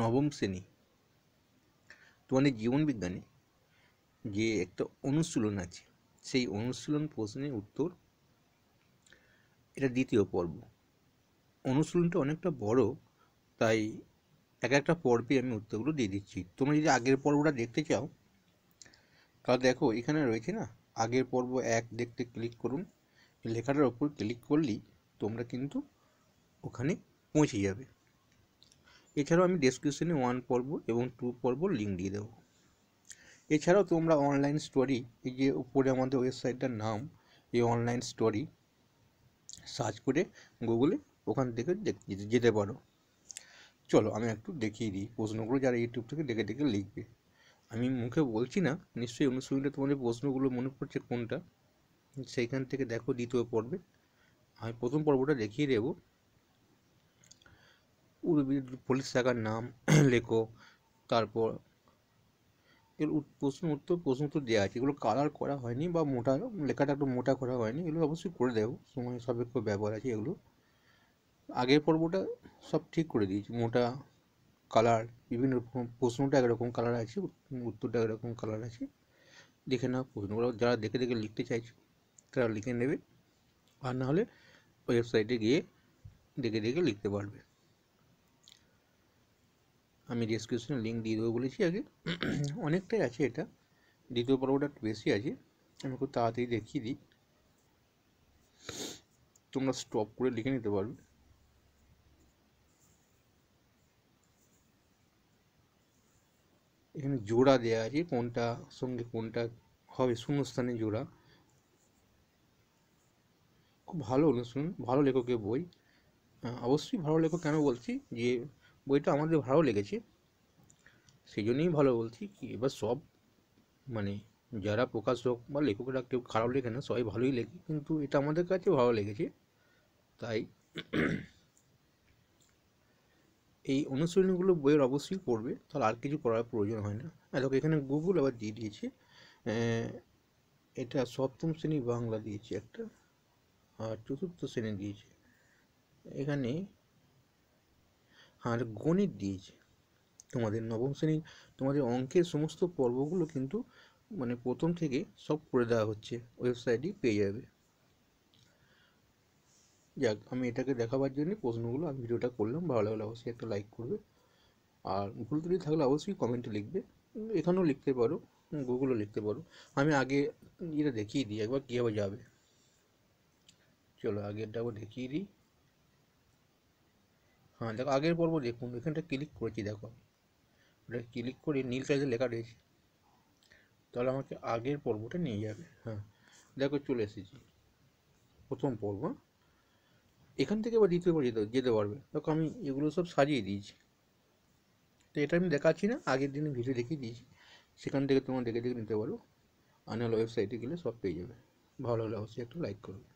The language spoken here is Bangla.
নবম শ্রেণী তোমাদের জীবনবিজ্ঞানে যে একটা অনুশীলন আছে সেই অনুশীলন প্রশ্নের উত্তর এটা দ্বিতীয় পর্ব অনুশীলনটা অনেকটা বড় তাই এক একটা পর্বে আমি উত্তরগুলো দিয়ে দিচ্ছি তোমরা যদি আগের পর্বটা দেখতে চাও তাহলে দেখো এখানে রয়েছে না আগের পর্ব এক দেখতে ক্লিক করুন লেখাটার ওপর ক্লিক করলেই তোমরা কিন্তু ওখানে পৌঁছে যাবে এছাড়াও আমি ডেসক্রিপশানে ওয়ান পর্ব এবং টু পর্ব লিঙ্ক দিয়ে দেবো এছাড়াও তোমরা অনলাইন স্টোরি এই যে উপরে আমাদের ওয়েবসাইটটার নাম এই অনলাইন স্টোরি সার্চ করে গুগলে ওখান থেকে যেতে পারো চলো আমি একটু দেখিয়ে দিই প্রশ্নগুলো যারা ইউটিউব থেকে দেখে দেখে লিখবে আমি মুখে বলছি না নিশ্চয়ই অনুসরণে তোমাদের প্রশ্নগুলো মনে পড়ছে কোনটা সেইখান থেকে দেখো দ্বিতীয় পর্বে আমি প্রথম পর্বটা দেখিয়ে দেবো উদ্ভিদ পুলিশ শাখার নাম লেখো তারপর এর প্রশ্ন উত্তর প্রশ্ন উত্তর দেওয়া আছে এগুলো কালার করা হয়নি বা মোটা লেখাটা একটু মোটা করা হয়নি এগুলো অবশ্যই করে দেবো সময় সাপেক্ষ ব্যবহার আছে এগুলো আগের পর্বটা সব ঠিক করে দিয়েছি মোটা কালার বিভিন্ন রকম প্রশ্নটা একরকম কালার আছে উত্তরটা একরকম কালার আছে দেখে নেওয়া প্রশ্নগুলো যারা দেখে দেখে লিখতে চাইছে তারা লিখে নেবে আর না হলে ওয়েবসাইটে গিয়ে দেখে দেখে লিখতে পারবে আমি ডিসক্রিপশনে লিঙ্ক দিয়ে দেবো বলেছি আগে অনেকটাই আছে এটা দ্বিতীয় পর্বটা একটু বেশি আছে আমি খুব তাড়াতাড়ি দেখিয়ে দিই তোমরা স্টপ করে লিখে নিতে পারবে এখানে জোড়া দেওয়া আছে কোনটা সঙ্গে কোনটা হবে শূন্যস্থানে জোড়া খুব ভালো অনুশীলন ভালো লেখকের বই অবশ্যই ভালো লেখক কেন বলছি যে বইটা আমাদের ভালো লেগেছে সেই জন্যই ভালো বলছি কি এবার সব মানে যারা প্রকাশক বা লেখকরা কেউ খারাপ লেখে না সবাই ভালোই লেখে কিন্তু এটা আমাদের কাছে ভালো লেগেছে তাই এই অনুশীলনীগুলো বইয়ের অবশ্যই পড়বে তাহলে আর কিছু করার প্রয়োজন হয় না হ্যাঁ, দেখো এখানে গুগল আবার দিয়ে দিয়েছে এটা সপ্তম শ্রেণী বাংলা দিয়েছে একটা আর চতুর্থ শ্রেণী দিয়েছে এখানে আর গণিত দিয়েছে তোমাদের নবম শ্রেণীর তোমাদের অঙ্কের সমস্ত পর্বগুলো কিন্তু মানে প্রথম থেকে সব করে দেওয়া হচ্ছে ওয়েবসাইটই পেয়ে যাবে যাক আমি এটাকে দেখাবার জন্য প্রশ্নগুলো আমি ভিডিওটা করলাম ভালো লাগলে অবশ্যই একটা লাইক করবে আর ভুল ত্রুটি থাকলে অবশ্যই কমেন্টে লিখবে এখানেও লিখতে পারো গুগলও লিখতে পারো আমি আগে এটা দেখিয়ে দিই একবার কীভাবে যাবে চলো আগেরটা দেখিয়ে দিই হ্যাঁ দেখো আগের পর্ব দেখুন এখানটা ক্লিক করেছি দেখো ওটা ক্লিক করে নীল কাজে লেখা রয়েছে তাহলে আমাকে আগের পর্বটা নিয়ে যাবে হ্যাঁ দেখো চলে এসেছি প্রথম পর্ব হ্যাঁ। এখান থেকে বা দ্বিতীয় পর্ব যেতে যেতে পারবে দেখো আমি এগুলো সব সাজিয়ে দিয়েছি তো এটা আমি দেখাচ্ছি না আগের দিনে ভিডিও দেখিয়ে দিয়েছি সেখান থেকে তোমরা দেখে দেখে নিতে পারো আনাল ওয়েবসাইটে গেলে সব পেয়ে যাবে ভালো লাগলে অবশ্যই একটু লাইক করবে